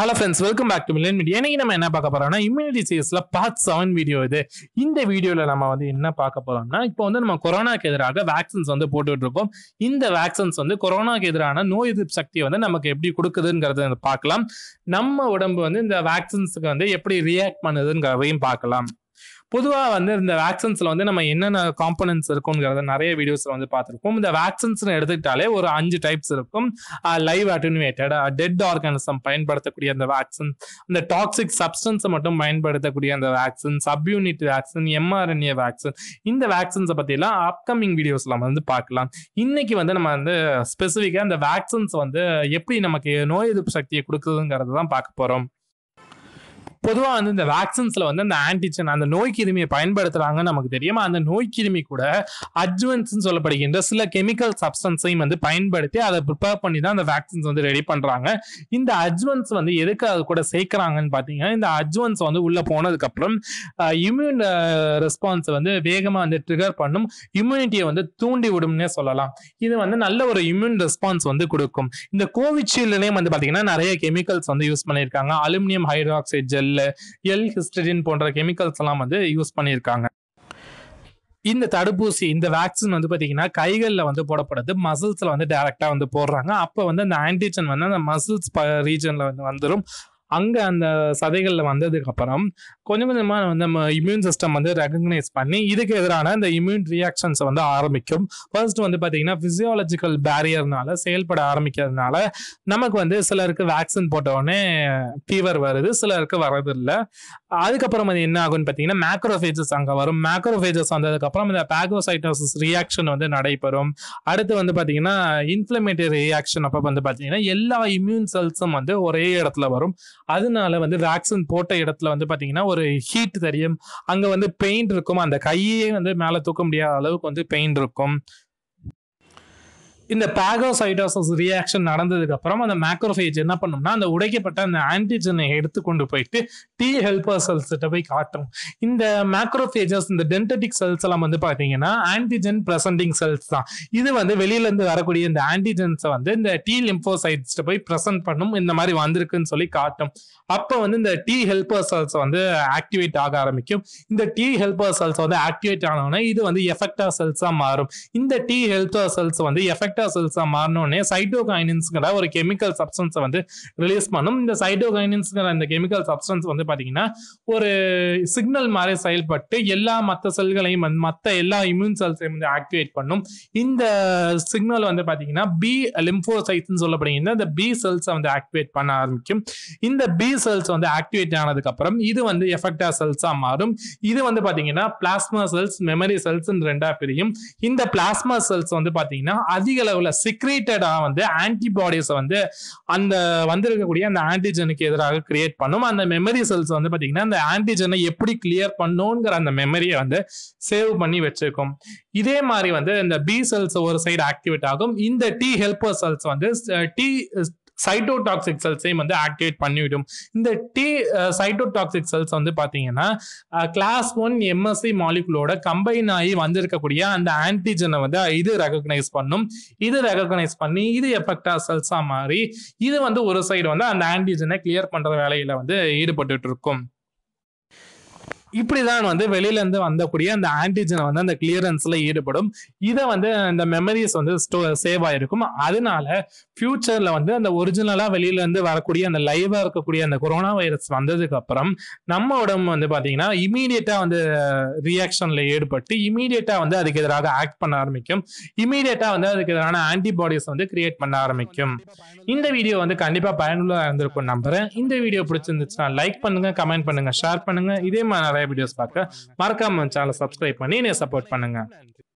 hello friends welcome back to million media இன்னைக்கு நம்ம என்ன பார்க்க போறோம்னா இம்யூனிட்டி சீரிஸ்ல பார்ட் செவன் வீடியோ இது இந்த வீடியோவில் நம்ம வந்து என்ன பார்க்க போறோம்னா இப்போ வந்து நம்ம கொரோனாக்கு எதிராக வேக்சின்ஸ் வந்து போட்டுட்டு இருக்கோம் இந்த வேக்சின்ஸ் வந்து கொரோனாக்கு எதிரான நோய் எதிர்ப்பு சக்தியை வந்து நமக்கு எப்படி கொடுக்குதுங்கிறத பார்க்கலாம் நம்ம உடம்பு வந்து இந்த வேக்சின்ஸுக்கு வந்து எப்படி ரியாக்ட் பண்ணுதுங்கிறதையும் பார்க்கலாம் பொதுவாக வந்து இந்த வேக்சின்ஸில் வந்து நம்ம என்னென்ன காம்பனன்ஸ் இருக்குங்கிறத நிறைய வீடியோஸில் வந்து பார்த்துருக்கோம் இந்த வேக்சின்ஸ்னு எடுத்துக்கிட்டாலே ஒரு அஞ்சு டைப்ஸ் இருக்கும் லைவ் அட்டினுவேட்டட் டெட் ஆர்கானிசம் பயன்படுத்தக்கூடிய அந்த வேக்சின் இந்த டாக்ஸிக் சப்ஸ்டன்ஸை மட்டும் பயன்படுத்தக்கூடிய அந்த vaccine subunit vaccine mRNA vaccine இந்த வேக்சின்ஸை பற்றிலாம் அப்கமிங் வீடியோஸில் நம்ம வந்து பார்க்கலாம் இன்னைக்கு வந்து நம்ம வந்து ஸ்பெசிஃபிக்காக அந்த வேக்சின்ஸ் வந்து எப்படி நமக்கு நோய் எதிர்ப்பு சக்தியை கொடுக்குதுங்கிறது தான் பார்க்க போகிறோம் பொதுவாக வந்து இந்த வேக்சின்ஸில் வந்து அந்த ஆன்டிஜன் அந்த நோய் கிருமியை பயன்படுத்துகிறாங்கன்னு நமக்கு தெரியும் அந்த நோய் கிருமி கூட அட்வன்ஸ்ன்னு சொல்லப்படுகின்ற சில கெமிக்கல் சப்ஸ்டன்ஸையும் வந்து பயன்படுத்தி அதை ப்ரிப்பேர் பண்ணி தான் அந்த வேக்சின்ஸ் வந்து ரெடி பண்ணுறாங்க இந்த அட்வன்ஸ் வந்து எதுக்கு அது கூட சேர்க்குறாங்கன்னு பார்த்தீங்கன்னா இந்த அட்வன்ஸ் வந்து உள்ளே போனதுக்கப்புறம் இம்யூன் ரெஸ்பான்ஸை வந்து வேகமாக வந்து ட்ரிகர் பண்ணும் இம்யூனிட்டியை வந்து தூண்டி விடும்னே சொல்லலாம் இது வந்து நல்ல ஒரு இம்யூன் ரெஸ்பான்ஸ் வந்து கொடுக்கும் இந்த கோவிஷீல்டுலேயும் வந்து பார்த்தீங்கன்னா நிறைய கெமிக்கல்ஸ் வந்து யூஸ் பண்ணியிருக்காங்க அலுமினியம் ஹைட்ராக்சைட் ஜெல் இல்லை எல் ஹிஸ்டரின் போன்ற கெமிக்கல்ஸ் எல்லாம் வந்து யூஸ் பண்ணியிருக்காங்க இந்த தடுப்பூசி இந்த வேக்சின் வந்து பார்த்தீங்கன்னா கைகளில் வந்து போடப்படுது மசில்ஸில் வந்து டேரெக்டாக வந்து போடுறாங்க அப்போ வந்து அந்த ஆன்டிஜன் வந்து அந்த மசில்ஸ் ரீஜனில் வந்து வந்துடும் அங்கே அந்த சதைகளில் வந்ததுக்கப்புறம் கொஞ்சம் கொஞ்சமாக வந்து நம்ம இம்யூன் சிஸ்டம் வந்து ரெகக்னைஸ் பண்ணி இதுக்கு எதிரான இந்த இம்யூன் ரியாக்ஷன்ஸை வந்து ஆரம்பிக்கும் ஃபர்ஸ்ட் வந்து பார்த்தீங்கன்னா ஃபிசியாலஜிக்கல் பேரியர்னால செயல்பட ஆரம்பிக்கிறதுனால நமக்கு வந்து சிலருக்கு வேக்சின் போட்டவுடனே ஃபீவர் வருது சிலருக்கு வரதில்லை அதுக்கப்புறம் வந்து என்ன ஆகும்னு பார்த்தீங்கன்னா மேக்ரோஃபேஜஸ் அங்கே வரும் மேக்ரோஃபேஜஸ் வந்ததுக்கப்புறம் இந்த பேக்ரோசைட்டோசிஸ் ரியாக்ஷன் வந்து நடைபெறும் அடுத்து வந்து பார்த்தீங்கன்னா இன்ஃப்ளமேட்டரி ரியாக்ஷன் அப்போ வந்து பார்த்தீங்கன்னா எல்லா இம்யூன் செல்ஸும் வந்து ஒரே இடத்துல வரும் அதனால வந்து வேக்சின் போட்ட இடத்துல வந்து பார்த்தீங்கன்னா ஒரு ஹீட் தெரியும் அங்கே வந்து பெயின் இருக்கும் அந்த கையே வந்து மேலே தூக்க முடியாத அளவுக்கு வந்து பெயின் இருக்கும் இந்த பேகோசைடோசஸ் ரியாக்ஷன் நடந்ததுக்கு அப்புறம் அந்த மேக்ரோஃபேஜ் என்ன பண்ணும்னா அந்த உடைக்கப்பட்ட அந்த ஆன்டிஜனை எடுத்து கொண்டு போயிட்டு டி ஹெல்பர் செல்ஸ் கிட்ட போய் காட்டும் இந்த மேக்ரோஃபேஜஸ் இந்த டென்டடிக் செல்ஸ் எல்லாம் வந்து பாத்தீங்கன்னா ஆன்டிஜன் பிரசன்டிங் செல்ஸ் தான் இது வந்து வெளியில இருந்து வரக்கூடிய இந்த ஆன்டிஜென்ஸை வந்து இந்த டி லிம்போசைட்ஸ் போய் பிரசன்ட் பண்ணும் இந்த மாதிரி வந்திருக்குன்னு சொல்லி காட்டும் அப்போ வந்து இந்த டி ஹெல்பர் செல்ஸ் வந்து ஆக்டிவேட் ஆக ஆரம்பிக்கும் இந்த டி ஹெல்பர் செல்ஸ் வந்து ஆக்டிவேட் ஆனோடனே இது வந்து எஃபெக்டா செல்ஸா மாறும் இந்த டி ஹெல்பர் செல்ஸ் வந்து எஃபெக்ட் கலெக்டர் செல்ஸாக மாறினோடனே சைட்டோகைனின்ஸ்ங்கிற ஒரு கெமிக்கல் சப்ஸ்டன்ஸை வந்து ரிலீஸ் பண்ணும் இந்த சைட்டோகைனின்ஸ்ங்கிற இந்த கெமிக்கல் சப்ஸ்டன்ஸ் வந்து பார்த்தீங்கன்னா ஒரு சிக்னல் மாதிரி செயல்பட்டு எல்லா மற்ற செல்களையும் மற்ற எல்லா இம்யூன் செல்ஸையும் வந்து ஆக்டிவேட் பண்ணும் இந்த சிக்னல் வந்து பார்த்தீங்கன்னா பி லிம்போசைட்ஸ்னு சொல்லப்படுகிறது இந்த பி செல்ஸை வந்து ஆக்டிவேட் பண்ண ஆரம்பிக்கும் இந்த பி செல்ஸ் வந்து ஆக்டிவேட் ஆனதுக்கு அப்புறம் இது வந்து எஃபெக்டா செல்ஸா மாறும் இது வந்து பார்த்தீங்கன்னா பிளாஸ்மா செல்ஸ் மெமரி செல்ஸ் ரெண்டா பிரியும் இந்த பிளாஸ்மா செல்ஸ் வந்து பார்த்தீங்கன்னா அதிக அளவுல சிக்ரீட்டடா வந்து ஆன்டிபாடிஸை வந்து அந்த வந்திருக்கக்கூடிய அந்த ஆன்டிஜனுக்கு எதிராக கிரியேட் பண்ணும் அந்த மெமரி செல்ஸ் வந்து பாத்தீங்கன்னா அந்த ஆன்டிஜனை எப்படி கிளியர் பண்ணுங்கிற அந்த மெமரியை வந்து சேவ் பண்ணி வச்சிருக்கும் இதே மாதிரி வந்து இந்த பி செல்ஸ் ஒரு சைடு ஆக்டிவேட் ஆகும் இந்த டி ஹெல்பர் செல்ஸ் வந்து டி சைட்டோடாக்சிக் செல்ஸையும் வந்து ஆக்டிவேட் பண்ணிவிடும் இந்த டி சைட்டோடாக்சிக் செல்ஸ் வந்து பார்த்தீங்கன்னா கிளாஸ் ஒன் எம்எஸ்சி மாலிகுலோட கம்பைன் ஆகி வந்திருக்கக்கூடிய அந்த ஆன்டிஜனை வந்து இது ரெகக்னைஸ் பண்ணும் இது ரெகக்னைஸ் பண்ணி இது எஃபெக்டா செல்ஸாக மாறி இது வந்து ஒரு சைடு வந்து அந்த ஆன்டிஜனை கிளியர் பண்ணுற வேலையில் வந்து ஈடுபட்டு இருக்கும் இப்படிதான் வந்து வெளியில இருந்து வந்தக்கூடிய அந்த ஆன்டிஜன் வந்து அந்த கிளியரன்ஸ்ல ஈடுபடும் இதை வந்து அந்த மெமரிஸ் வந்து சேவ் ஆயிருக்கும் அதனால ஃபியூச்சர்ல வந்து அந்த ஒரிஜினலா வெளியில இருந்து வரக்கூடிய அந்த லைவா இருக்கக்கூடிய அந்த கொரோனா வைரஸ் வந்ததுக்கு அப்புறம் நம்ம உடம்பு வந்து பாத்தீங்கன்னா இமீடியட்டா வந்து ரியாக்ஷன்ல ஈடுபட்டு இமீடியட்டா வந்து அதுக்கு எதிராக ஆக்ட் பண்ண ஆரம்பிக்கும் இமீடியட்டா வந்து அதுக்கு எதிரான ஆன்டிபாடிஸ் வந்து கிரியேட் பண்ண ஆரம்பிக்கும் இந்த வீடியோ வந்து கண்டிப்பா பயனுள்ளதாக இருந்திருக்கும் நம்புறேன் இந்த வீடியோ பிடிச்சிருந்துச்சுன்னா லைக் பண்ணுங்க கமெண்ட் பண்ணுங்க ஷேர் பண்ணுங்க இதே மாதிரி நிறைய வீடியோஸ் பார்க்க மறக்காம சேனலை சப்ஸ்கிரைப் பண்ணி என்னை சப்போர்ட் பண்ணுங்க